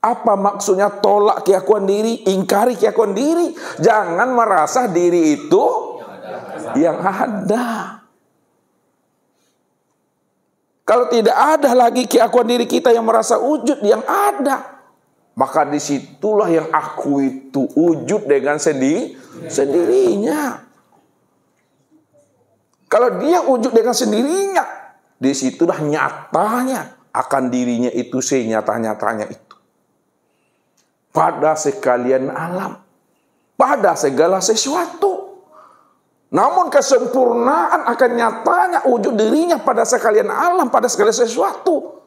Apa maksudnya tolak keakuan diri, ingkari keakuan diri? Jangan merasa diri itu yang ada. Yang ada. Kalau tidak ada lagi keakuan diri kita yang merasa wujud yang ada, maka disitulah yang aku itu wujud dengan sendiri sendirinya. Kalau dia wujud dengan sendirinya, disitulah nyatanya akan dirinya itu senyata-nyatanya itu pada sekalian alam, pada segala sesuatu. Namun kesempurnaan akan nyatanya wujud dirinya pada sekalian alam, pada segala sesuatu.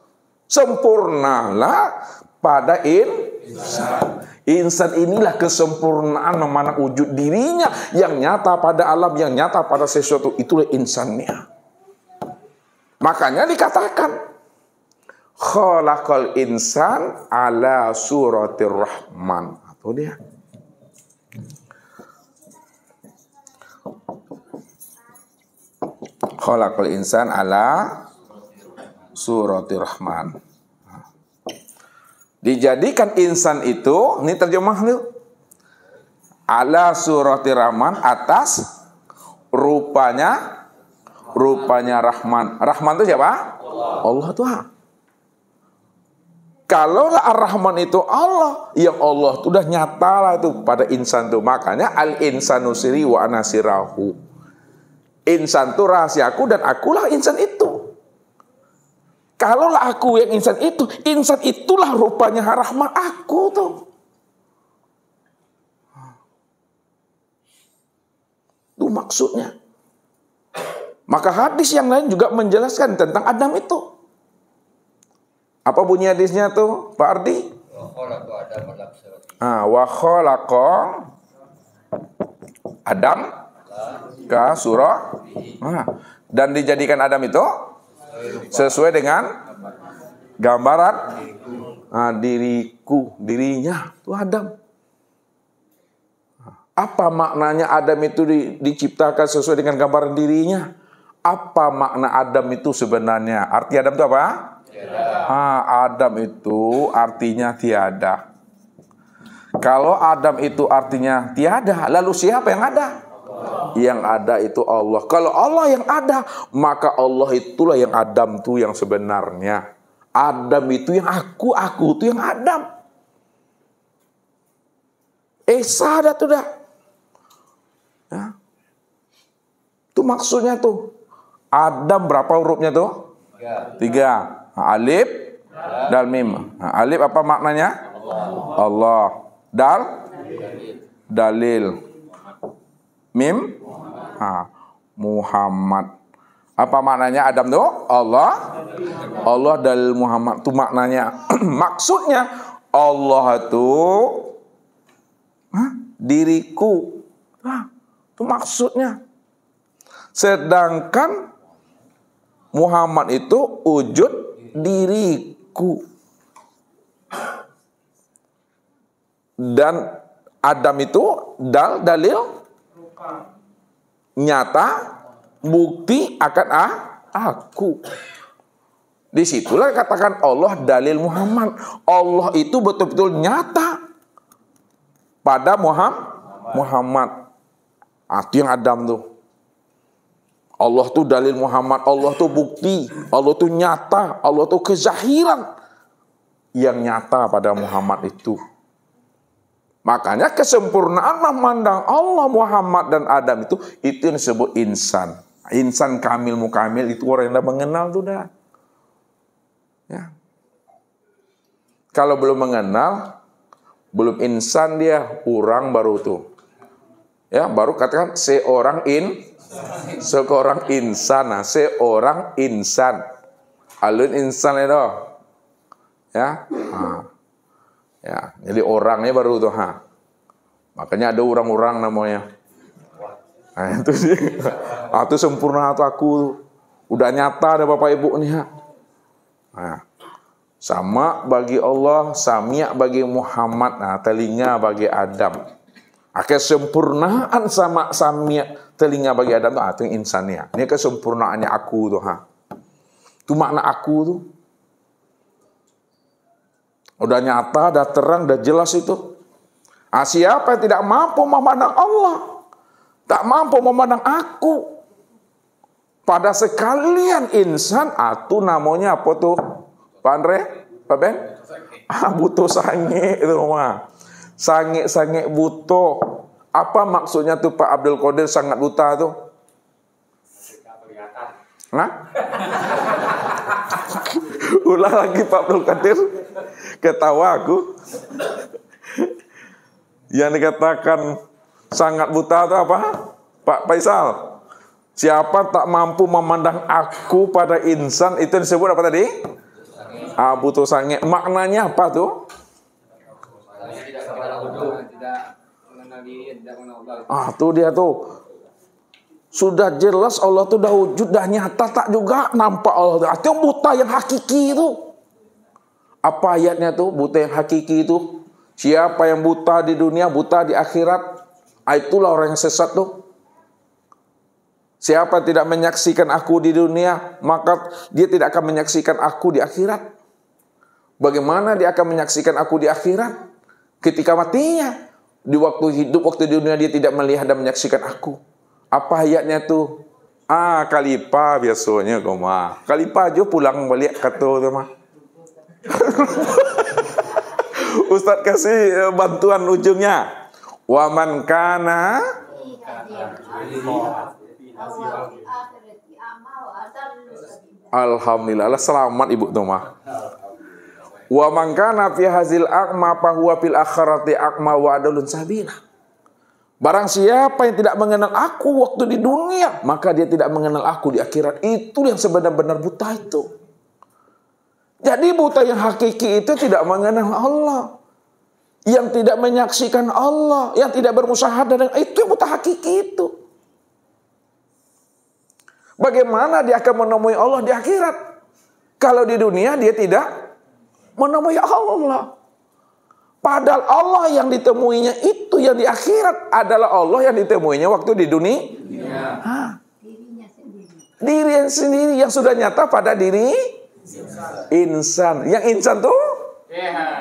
Sempurnalah pada insan. Insan inilah kesempurnaan memana wujud dirinya yang nyata pada alam, yang nyata pada sesuatu. Itulah insannya. Makanya dikatakan khalaqal insan ala suratir rahman. atau dia. Khalaqal insan ala suratir rahman. Dijadikan insan itu, ini terjemah lu. Ala suratir rahman atas rupanya rupanya rahman. Rahman itu siapa? Allah. Allah Tuhan. Kalau Ar-Rahman itu Allah, yang Allah sudah udah nyata lah itu pada insan itu, Makanya al-insanu siri wa anasirahu. Insan itu rahasiaku dan akulah insan itu. Kalaulah aku yang insan itu, insan itulah rupanya rahmah aku tuh. Itu maksudnya. Maka hadis yang lain juga menjelaskan tentang Adam itu. Apa bunyi hadisnya tuh, Pak Ardi? Ah, wa khalaqa Adam ke surah dan dijadikan Adam itu sesuai dengan gambaran ah, diriku dirinya itu Adam apa maknanya Adam itu di, diciptakan sesuai dengan gambaran dirinya apa makna Adam itu sebenarnya arti Adam itu apa Ah, Adam itu artinya tiada. Kalau Adam itu artinya tiada, lalu siapa yang ada? Yang ada itu Allah. Kalau Allah yang ada, maka Allah itulah yang Adam tuh yang sebenarnya. Adam itu yang aku, aku itu yang Adam. Esa ada tuh dah. Ya. Itu maksudnya tuh. Adam berapa hurufnya tuh? Tiga. Alif dal mim. Nah, alif apa maknanya? Allah. Dal dalil. Mim Muhammad. Apa maknanya Adam tuh? Allah. Allah dalil Muhammad tuh maknanya. Maksudnya Allah itu diriku. itu maksudnya. Sedangkan Muhammad itu wujud diriku. Dan Adam itu dal dalil nyata bukti akan ah, aku. Disitulah katakan Allah dalil Muhammad. Allah itu betul-betul nyata pada Muhammad. Muhammad. Itu yang Adam tuh. Allah tuh dalil Muhammad, Allah tuh bukti, Allah tuh nyata, Allah tuh kezahiran yang nyata pada Muhammad itu. Makanya kesempurnaan memandang Allah Muhammad dan Adam itu itu yang disebut insan. Insan kamil mukamil itu orang yang udah mengenal tuh dah. Ya. Kalau belum mengenal, belum insan dia, orang baru tuh. Ya, baru katakan seorang in Seorang insan, nah seorang insan. Alun insan itu. Ya. Ha. Nah. Ya, jadi orangnya baru tuh ha. Makanya ada orang-orang namanya. Nah, itu sih. nah, itu sempurna atau aku. Udah nyata ada Bapak Ibu nih ha. Nah. Sama bagi Allah, samiak bagi Muhammad, nah telinga bagi Adam sempurnaan sama samia telinga bagi Adam tuh ah, itu insannya. Ini ah. kesempurnaannya aku tuh ha. Itu makna aku tuh. Udah nyata, udah terang, udah jelas itu. Ah, siapa yang tidak mampu memandang Allah? Tak mampu memandang aku. Pada sekalian insan, atu ah, namanya apa tuh? Pandre? Apa Ben? Ah, butuh sange itu mah sangat-sangat butuh Apa maksudnya tuh Pak Abdul Qadir sangat buta tuh? Nah? Ulah lagi Pak Abdul Qadir. Ketawa aku. Yang dikatakan sangat buta itu apa? Pak Faisal. Siapa tak mampu memandang aku pada insan itu disebut apa tadi? Ah, butuh sange. Maknanya apa tuh? Ah tuh dia tuh sudah jelas Allah tuh udah wujud, dah nyata tak juga nampak Allah. Itu buta yang hakiki itu. Apa ayatnya tuh buta yang hakiki itu? Siapa yang buta di dunia, buta di akhirat, ah, itulah orang yang sesat tuh. Siapa tidak menyaksikan aku di dunia, maka dia tidak akan menyaksikan aku di akhirat. Bagaimana dia akan menyaksikan aku di akhirat? Ketika matinya di waktu hidup, waktu di dunia dia tidak melihat dan menyaksikan aku. Apa ayatnya tu? Ah, kalipa biasanya kau mah. Kalipa aja pulang balik kata tu mah. Ustaz kasih eh, bantuan ujungnya. Waman kana Alhamdulillah selamat ibu Tuma. Wa man fi hazil akma fahuwa fil akhirati akma wa adalun sabila. Barang siapa yang tidak mengenal aku waktu di dunia, maka dia tidak mengenal aku di akhirat. Itu yang sebenar-benar buta itu. Jadi buta yang hakiki itu tidak mengenal Allah. Yang tidak menyaksikan Allah, yang tidak berusaha dan itu yang buta hakiki itu. Bagaimana dia akan menemui Allah di akhirat? Kalau di dunia dia tidak menemui Allah. Padahal Allah yang ditemuinya itu yang di akhirat adalah Allah yang ditemuinya waktu di dunia. Ya. Diri yang sendiri yang sudah nyata pada diri insan. Yang insan tuh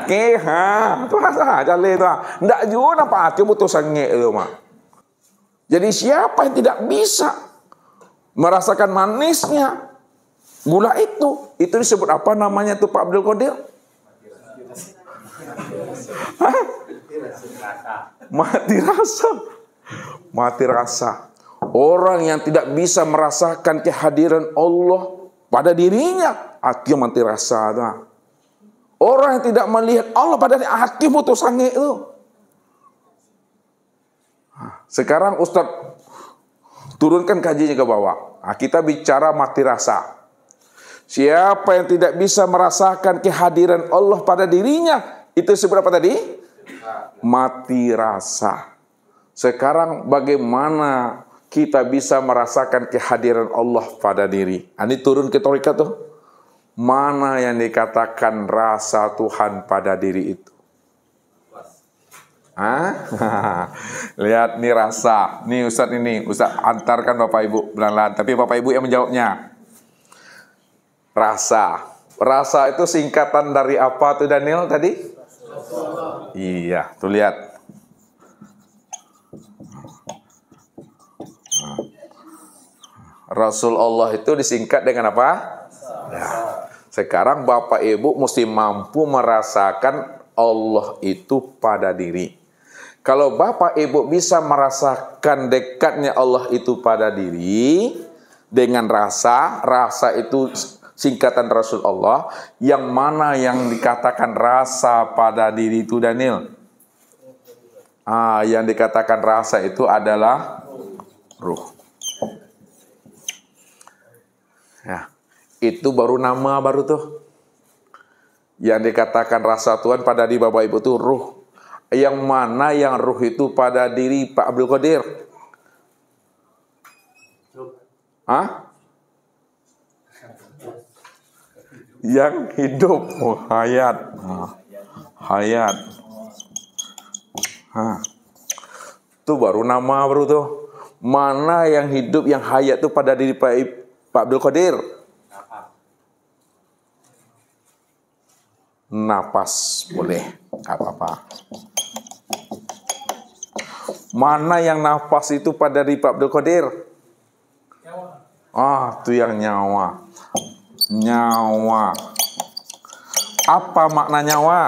keha. Itu ada itu. Ndak jua apa hati butuh senge itu mah. Jadi siapa yang tidak bisa merasakan manisnya gula itu, itu disebut apa namanya tuh Pak Abdul Qadir? Mati rasa. Mati rasa. Orang yang tidak bisa merasakan kehadiran Allah pada dirinya, akhirnya mati rasa. Nah. Orang yang tidak melihat Allah pada hati putus sange itu. Ah, sekarang Ustadz turunkan kajinya ke bawah. Nah, kita bicara mati rasa. Siapa yang tidak bisa merasakan kehadiran Allah pada dirinya, itu seberapa tadi? Mati rasa. Sekarang bagaimana kita bisa merasakan kehadiran Allah pada diri? Ah, ini turun ke torika tuh. Mana yang dikatakan rasa Tuhan pada diri itu? Ah, lihat nih rasa, nih Ustaz ini, Ustaz antarkan Bapak Ibu pelan. tapi Bapak Ibu yang menjawabnya. Rasa, rasa itu singkatan dari apa tuh Daniel tadi? Iya, tuh lihat. Rasul Allah itu disingkat dengan apa? Ya. Sekarang Bapak Ibu mesti mampu merasakan Allah itu pada diri. Kalau Bapak Ibu bisa merasakan dekatnya Allah itu pada diri dengan rasa, rasa itu singkatan Rasul Allah yang mana yang dikatakan rasa pada diri itu Daniel ah yang dikatakan rasa itu adalah ruh ya itu baru nama baru tuh yang dikatakan rasa Tuhan pada diri Bapak Ibu itu ruh yang mana yang ruh itu pada diri Pak Abdul Qadir Hah? yang hidup oh, hayat nah, hayat nah, itu baru nama baru tuh mana yang hidup yang hayat tuh pada diri Pak, Pak Abdul Qadir napas boleh nggak apa-apa mana yang nafas itu pada diri Pak Abdul Qadir ah itu yang nyawa nyawa. Apa makna nyawa?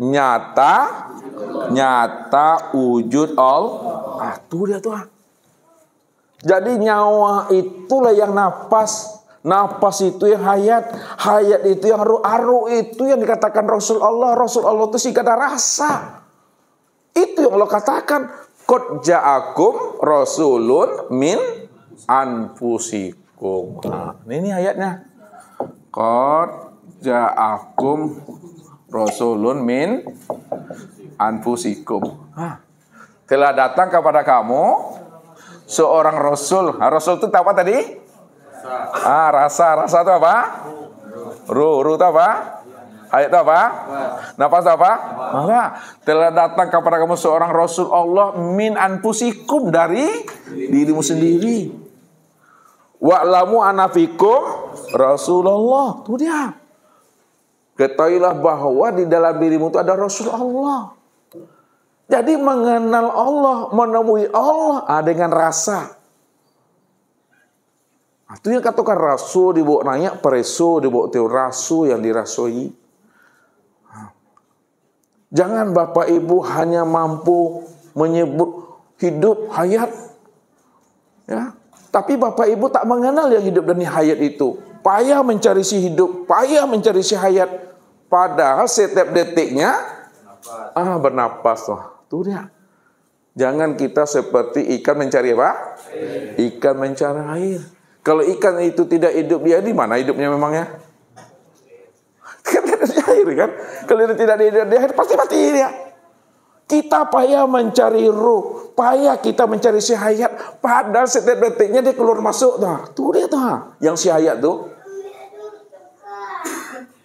Nyata, nyata wujud all. Ah, tuh dia tuh. Ah. Jadi nyawa itulah yang nafas. Nafas itu yang hayat, hayat itu yang ruh, aru itu yang dikatakan Rasul Allah. Rasul Allah itu sih singkat rasa. Itu yang Allah katakan. Kod ja'akum rasulun min anfusik akum. Nah, ini, ini ayatnya. Qad ja'akum rasulun min anfusikum. Hah. Telah datang kepada kamu seorang rasul. Nah, rasul itu apa tadi? Ah, rasa. Rasa itu apa? Ruh. Ruh itu apa? Ayat itu apa? Nafas itu apa? Maka nah, telah datang kepada kamu seorang Rasul Allah min anpusikum dari dirimu sendiri. Wa'lamu anafikum Rasulullah. Itu dia. Ketahuilah bahwa di dalam dirimu itu ada Rasul Allah. Jadi mengenal Allah, menemui Allah ah, dengan rasa. Nah, itu yang katakan rasul dibawa nanya, preso dibawa tiu rasul yang dirasui. Ah. Jangan Bapak Ibu hanya mampu menyebut hidup hayat. Ya, tapi Bapak Ibu tak mengenal yang hidup dan hayat itu. Payah mencari si hidup, payah mencari si hayat. Padahal setiap detiknya bernapas. ah bernapas wah, Tuh dia. Jangan kita seperti ikan mencari apa? Air. Ikan mencari air. Kalau ikan itu tidak hidup dia di mana hidupnya memangnya? Kan tidak air kan? Kalau tidak hidup, dia pasti mati dia. Kita payah mencari ruh, payah kita mencari si hayat. Padahal setiap detiknya dia keluar masuk. tuh, tuh dia tuh, yang si hayat tuh.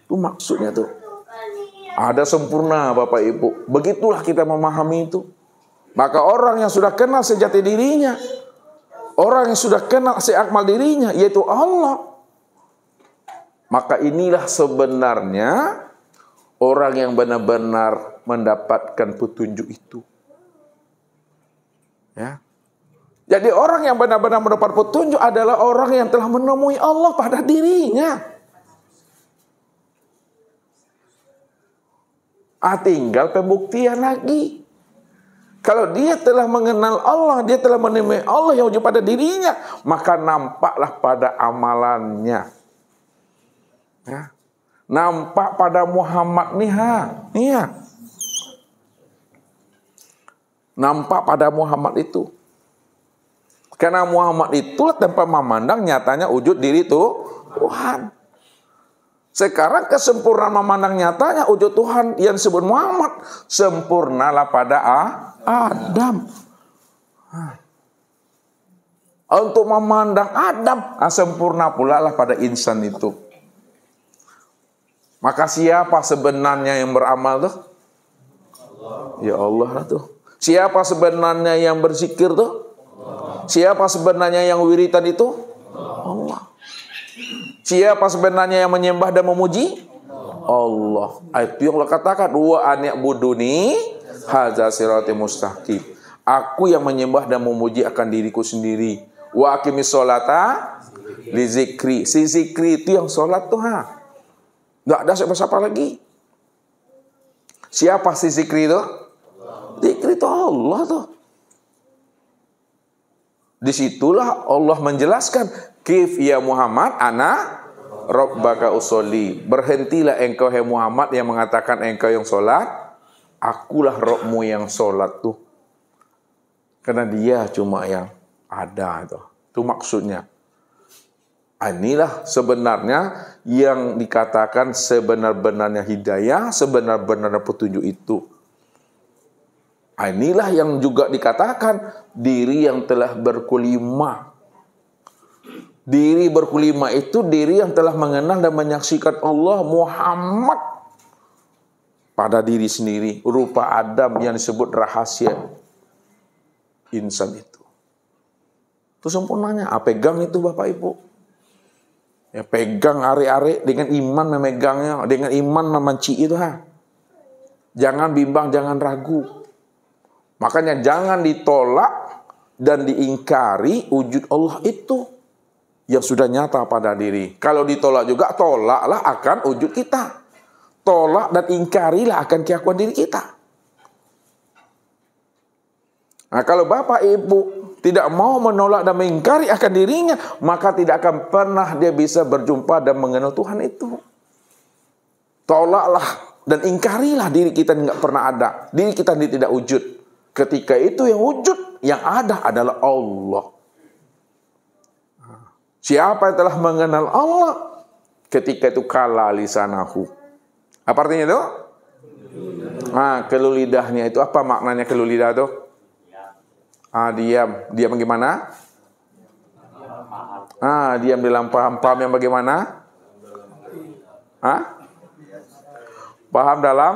Itu maksudnya tuh. Ada sempurna Bapak Ibu. Begitulah kita memahami itu. Maka orang yang sudah kenal sejati dirinya. Orang yang sudah kenal si akmal dirinya. Yaitu Allah. Maka inilah sebenarnya orang yang benar-benar mendapatkan petunjuk itu. Ya. Jadi orang yang benar-benar mendapat petunjuk adalah orang yang telah menemui Allah pada dirinya. Ah tinggal pembuktian lagi. Kalau dia telah mengenal Allah, dia telah menemui Allah yang wujud pada dirinya, maka nampaklah pada amalannya. Ya. Nampak pada Muhammad nih ha. Iya nampak pada Muhammad itu. Karena Muhammad itulah tempat memandang nyatanya wujud diri itu Tuhan. Sekarang kesempurnaan memandang nyatanya wujud Tuhan yang disebut Muhammad. Sempurnalah pada Adam. Ah. Untuk memandang Adam, ah, sempurna pula lah pada insan itu. Maka siapa sebenarnya yang beramal tuh? Ya Allah tuh. Siapa sebenarnya yang bersikir tuh? Siapa sebenarnya yang wiritan itu? Allah. Siapa sebenarnya yang menyembah dan memuji? Allah. Itu yang Allah katakan. Dua anak buduni haza sirati mustaqim. Aku yang menyembah dan memuji akan diriku sendiri. Wa akimis solata li zikri. Si zikri itu yang sholat tuh ha. Gak ada siapa-siapa lagi. Siapa si zikri itu? itu Allah tuh. Disitulah Allah menjelaskan, Kif ya Muhammad, anak baka usoli Berhentilah engkau, ya Muhammad, yang mengatakan engkau yang sholat. Akulah Robmu yang sholat tuh. Karena dia cuma yang ada tuh. Itu maksudnya. Inilah sebenarnya yang dikatakan sebenar-benarnya hidayah, sebenar-benarnya petunjuk itu. Ah, inilah yang juga dikatakan diri yang telah berkulima, Diri berkulima itu diri yang telah mengenal dan menyaksikan Allah Muhammad pada diri sendiri. Rupa Adam yang disebut rahasia insan itu. Itu sempurnanya. Ah, pegang itu Bapak Ibu. Ya, pegang are-are dengan iman memegangnya, dengan iman memanci itu. Ha. Jangan bimbang, jangan ragu Makanya jangan ditolak dan diingkari wujud Allah itu yang sudah nyata pada diri. Kalau ditolak juga, tolaklah akan wujud kita. Tolak dan ingkarilah akan keakuan diri kita. Nah, kalau bapak ibu tidak mau menolak dan mengingkari akan dirinya, maka tidak akan pernah dia bisa berjumpa dan mengenal Tuhan itu. Tolaklah dan ingkarilah diri kita yang nggak pernah ada, diri kita yang tidak wujud. Ketika itu yang wujud, yang ada adalah Allah. Siapa yang telah mengenal Allah, ketika itu kala lisanahu. Apa artinya itu? Nah, kelulidahnya itu apa maknanya kelulidah itu? Ah, diam. Diam bagaimana? Ah, diam dalam paham-paham yang bagaimana? Ah? Paham dalam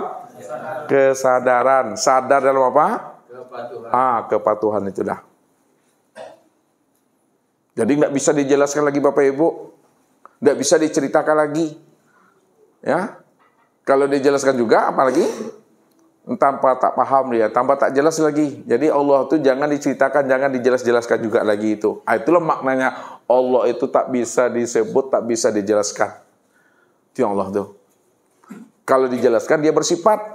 kesadaran. Sadar dalam apa? Kepatuhan. Ah, kepatuhan itu dah. Jadi nggak bisa dijelaskan lagi Bapak Ibu, nggak bisa diceritakan lagi. Ya, kalau dijelaskan juga, apalagi tanpa tak paham dia, tanpa tak jelas lagi. Jadi Allah itu jangan diceritakan, jangan dijelas-jelaskan juga lagi itu. Ah, itulah maknanya Allah itu tak bisa disebut, tak bisa dijelaskan. Itu ya Allah tuh. Kalau dijelaskan dia bersifat.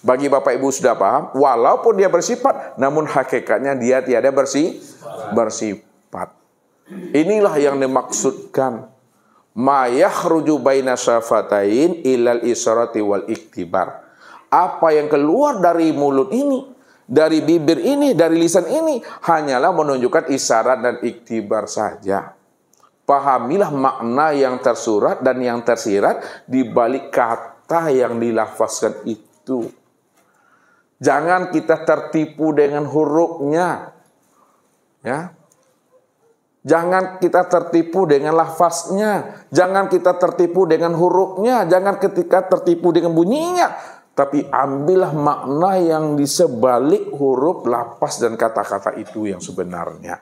Bagi Bapak Ibu sudah paham, walaupun dia bersifat, namun hakikatnya dia tiada bersih, bersifat. Inilah yang dimaksudkan. mayah Mayahruju baina syafatain ilal isyarati wal iktibar. Apa yang keluar dari mulut ini, dari bibir ini, dari lisan ini, hanyalah menunjukkan isyarat dan iktibar saja pahamilah makna yang tersurat dan yang tersirat di balik kata yang dilafazkan itu. Jangan kita tertipu dengan hurufnya. Ya. Jangan kita tertipu dengan lafaznya, jangan kita tertipu dengan hurufnya, jangan ketika tertipu dengan bunyinya, tapi ambillah makna yang di sebalik huruf, lafaz dan kata-kata itu yang sebenarnya.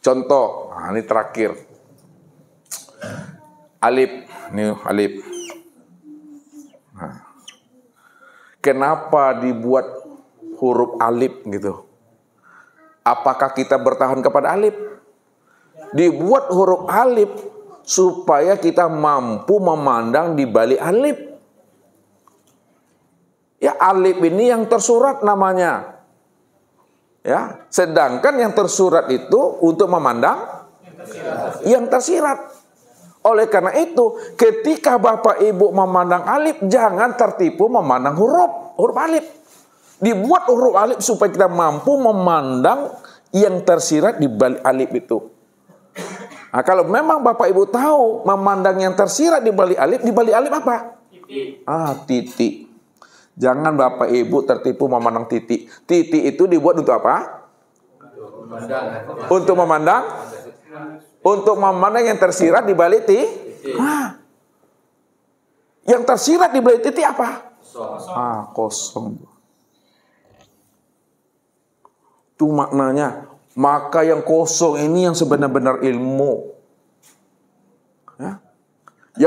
Contoh, nah ini terakhir. Alif, nih alif. kenapa dibuat huruf alif gitu? Apakah kita bertahan kepada alif? Dibuat huruf alif supaya kita mampu memandang di balik alif. Ya alif ini yang tersurat namanya. Ya, sedangkan yang tersurat itu untuk memandang yang tersirat. Yang tersirat. Oleh karena itu, ketika Bapak Ibu memandang alif, jangan tertipu memandang huruf, huruf alif. Dibuat huruf alif supaya kita mampu memandang yang tersirat di balik alif itu. Nah, kalau memang Bapak Ibu tahu memandang yang tersirat di balik alif, di balik alif apa? Titik. Ah, titik. Jangan Bapak Ibu tertipu memandang titik. Titik itu dibuat untuk apa? Untuk memandang. Untuk memandang untuk memandang yang tersirat di balik titik. Nah, Yang tersirat di balik titik apa? Kosong. Ah, kosong. Itu maknanya. Maka yang kosong ini yang sebenar-benar ilmu. Ya.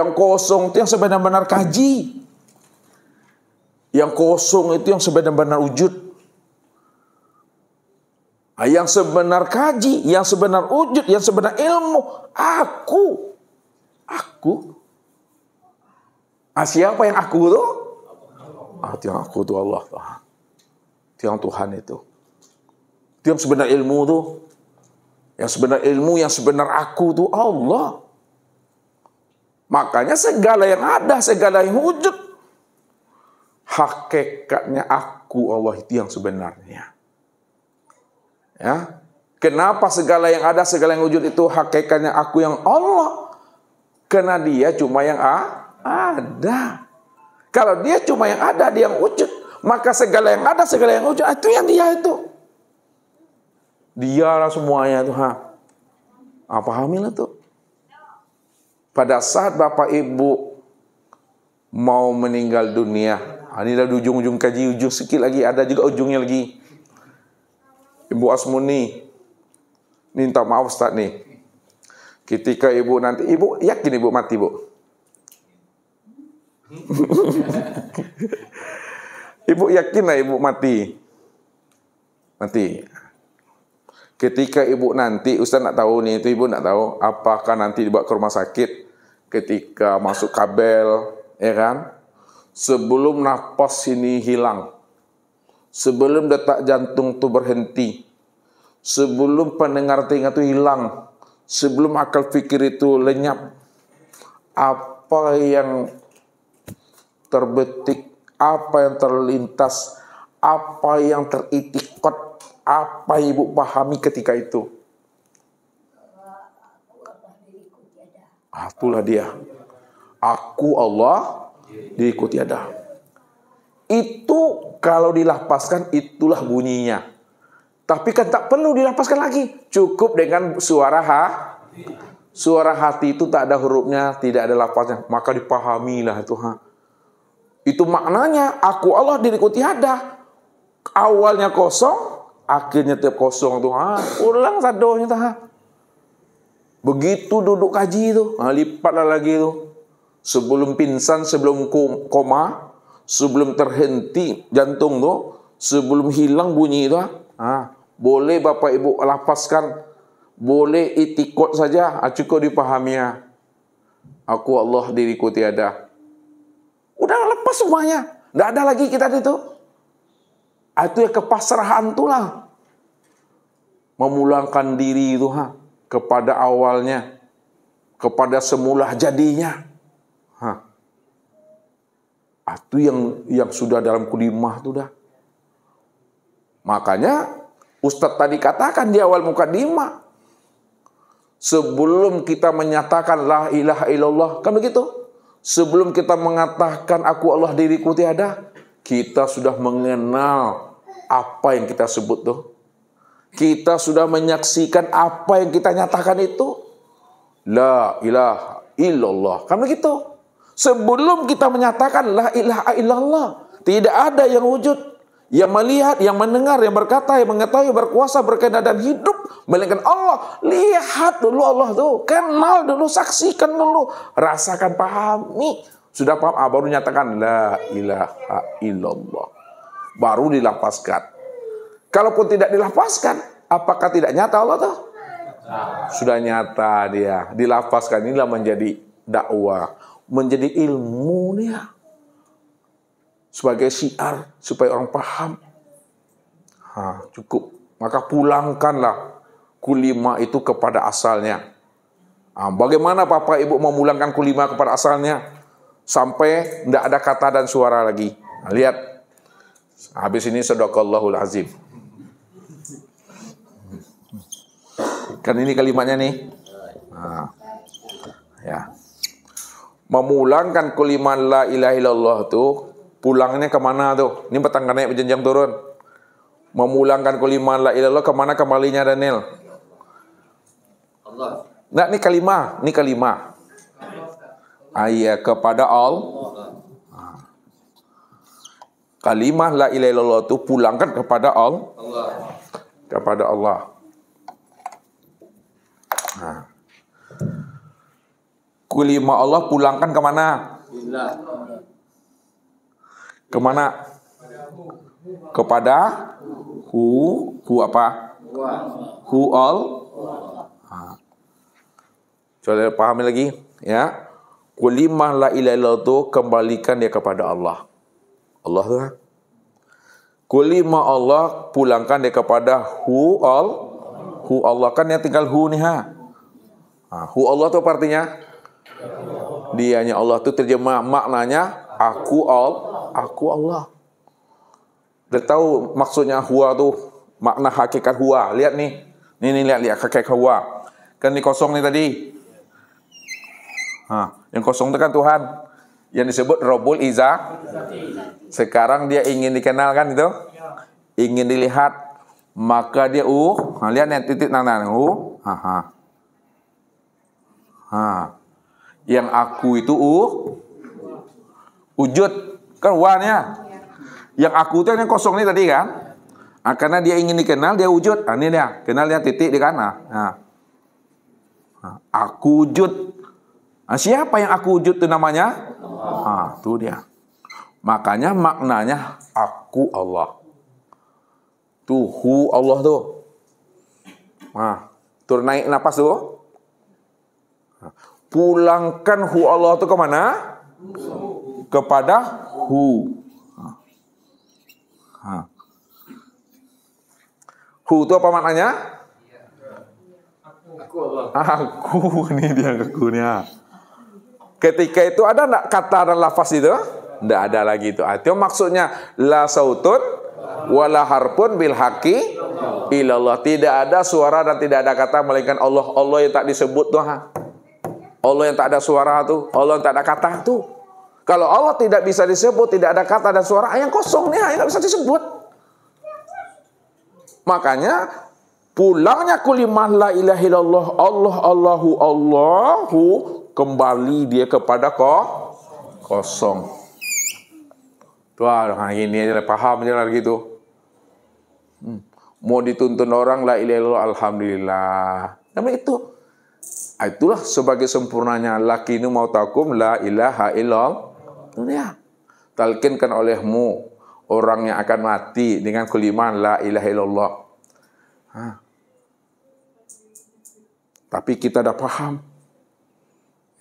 Yang kosong itu yang sebenar-benar kaji. Yang kosong itu yang sebenar-benar wujud. Ah, yang sebenar kaji, yang sebenar wujud, yang sebenar ilmu. Aku. Aku. Ah, siapa yang aku itu? Ah, tiang aku itu Allah. Ah, tiang Tuhan itu. Tiang sebenar ilmu itu. Yang sebenar ilmu, yang sebenar aku itu Allah. Makanya segala yang ada, segala yang wujud. Hakikatnya aku Allah itu yang sebenarnya. Ya. Kenapa segala yang ada, segala yang wujud itu hakikatnya aku yang Allah? Karena dia cuma yang ada. Kalau dia cuma yang ada, dia yang wujud. Maka segala yang ada, segala yang wujud, itu yang dia itu. Dialah semuanya itu. Ha. Apa ah, hamil itu? Pada saat Bapak Ibu mau meninggal dunia, ah, ini di ujung-ujung kaji, ujung sikit lagi, ada juga ujungnya lagi Ibu Asmuni minta maaf Ustaz nih. Ketika ibu nanti ibu yakin ibu mati, Bu? ibu yakin lah ibu mati. Mati. Ketika ibu nanti, Ustaz nak tahu nih, itu ibu nak tahu apakah nanti dibawa ke rumah sakit ketika masuk kabel, ya kan? Sebelum nafas ini hilang, sebelum detak jantung itu berhenti, sebelum pendengar telinga itu hilang, sebelum akal fikir itu lenyap, apa yang terbetik, apa yang terlintas, apa yang teritikot, apa yang ibu pahami ketika itu. Ah, itulah dia. Aku Allah diikuti ada. Itu kalau dilapaskan itulah bunyinya. Tapi kan tak perlu dilapaskan lagi. Cukup dengan suara ha. Suara hati itu tak ada hurufnya, tidak ada lapasnya. Maka dipahamilah itu ha. Itu maknanya aku Allah diriku tiada. Awalnya kosong, akhirnya tiap kosong tuh Ulang sadonya tuh ha. Begitu duduk kaji itu, nah, lipatlah lagi itu. Sebelum pingsan, sebelum koma, sebelum terhenti jantung tu, sebelum hilang bunyi tu, ah. ha, boleh Bapak Ibu lapaskan, boleh itikot saja, ah, cukup dipahami ya. Aku Allah diriku tiada. Udah lepas semuanya. Tidak ada lagi kita itu. Itu ya kepasrahan itulah. Memulangkan diri itu ha, kepada awalnya. Kepada semula jadinya. Atau ah, yang yang sudah dalam kulimah itu dah. Makanya Ustadz tadi katakan di awal mukadimah. Sebelum kita menyatakan la ilaha illallah, kan begitu? Sebelum kita mengatakan aku Allah diriku tiada, kita sudah mengenal apa yang kita sebut tuh. Kita sudah menyaksikan apa yang kita nyatakan itu. La ilaha illallah. Kan begitu? Sebelum kita menyatakan la ilaha illallah, tidak ada yang wujud yang melihat, yang mendengar, yang berkata, yang mengetahui, berkuasa, berkehendak dan hidup melainkan Allah. Lihat dulu Allah tuh, kenal dulu, saksikan dulu, rasakan, pahami. Sudah paham, ah, baru nyatakan la ilaha illallah. Baru dilapaskan. Kalaupun tidak dilapaskan, apakah tidak nyata Allah tuh? Sudah nyata dia, dilapaskan inilah menjadi dakwah menjadi ilmu ya. sebagai siar supaya orang paham. Ha, cukup. Maka pulangkanlah kulima itu kepada asalnya. Ha, bagaimana bapak ibu memulangkan kulima kepada asalnya? Sampai tidak ada kata dan suara lagi. Nah, lihat. Habis ini sedekallahul azim. Kan ini kalimatnya nih. Ha. Ya memulangkan kalimat la ilaha illallah tuh pulangnya kemana tuh? Ini petang naik berjenjang turun. Memulangkan kalimat la ilallah kemana kembalinya Daniel? Allah. Nah, ini kalimah, ini kalimah. Ayah kepada all Kalimah la ilaha illallah itu pulangkan kepada all Allah. Kepada Allah. Nah. Kulima Allah pulangkan kemana? Kemana? Kepada Hu Hu apa? Hu all Coba pahami lagi ya. Kulima la ilaha itu kembalikan dia kepada Allah. Allah tuh? Kulima Allah pulangkan dia kepada hu all hu Allah kan yang tinggal hu nih ha. Nah, hu Allah tu artinya Dianya Allah itu terjemah maknanya aku all, aku Allah. Dia tahu maksudnya huwa tuh makna hakikat huwa. Lihat nih. Nih nih lihat lihat hakikat huwa. Kan ini kosong nih tadi. Nah, yang kosong itu kan Tuhan yang disebut Robul Iza. Sekarang dia ingin dikenalkan itu, ingin dilihat, maka dia uh, nah, lihat nih titik nanan nah, uh, ha, ha. Ha yang aku itu u wujud kan wanya yang aku itu yang kosong nih tadi kan nah, karena dia ingin dikenal dia wujud nah, ini dia kenal dia titik di kanan nah. nah aku wujud nah, siapa yang aku wujud itu namanya nah, tuh dia makanya maknanya aku Allah tuh hu Allah tuh nah tur naik napas tuh nah, pulangkan hu Allah itu kemana? Kepada hu. Ha. Hu itu apa maknanya? Aku Allah. Ah, aku nih dia kekunya. Ketika itu ada enggak kata dan lafaz itu? Enggak ada lagi itu. Ah, itu maksudnya la sautun wala harpun bil haqi ilallah. Tidak ada suara dan tidak ada kata melainkan Allah. Allah yang tak disebut tuh. Allah yang tak ada suara tuh, Allah yang tak ada kata tuh. Kalau Allah tidak bisa disebut, tidak ada kata dan suara, yang kosong nih, yang nggak bisa disebut. Makanya pulangnya kulimah la ilaha illallah Allah Allahu Allahu kembali dia kepada kok kosong. Wah, ini aja paham aja lagi gitu. Hmm. Mau dituntun orang la ilaha illallah alhamdulillah. Namanya itu Ah, itulah sebagai sempurnanya lakinu mautakum la ilaha illallah. Ya. Talkinkan olehmu orang yang akan mati dengan keliman la ilaha illallah. Hah. Tapi kita dah paham.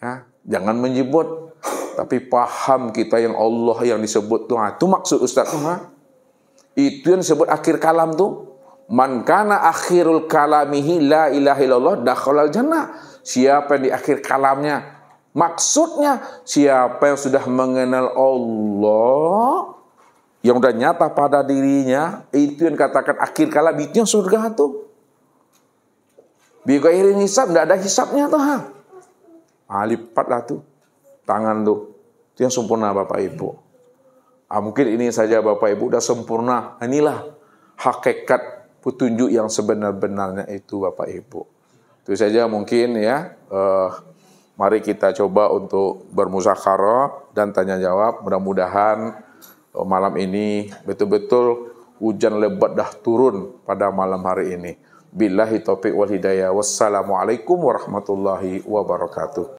Ya, jangan menyebut tapi paham kita yang Allah yang disebut Tuhan. Itu ah, maksud Ustaz Tuhan. Itu yang disebut akhir kalam tuh. Man kana akhirul kalamihi la ilaha illallah dakhalal jannah. Siapa yang di akhir kalamnya maksudnya siapa yang sudah mengenal Allah yang sudah nyata pada dirinya itu yang katakan akhir itu yang surga tuh. Biqairin hisap tidak ada hisapnya tuh. Ha? Ah, lipat lah tuh tangan tuh. Itu yang sempurna Bapak Ibu. Ah, mungkin ini saja Bapak Ibu sudah sempurna. Inilah hakikat petunjuk yang sebenar-benarnya itu Bapak Ibu. Itu saja mungkin ya. Eh, mari kita coba untuk bermusyawarah dan tanya jawab. Mudah-mudahan eh, malam ini betul-betul hujan lebat dah turun pada malam hari ini. Billahi taufiq wal hidayah. Wassalamualaikum warahmatullahi wabarakatuh.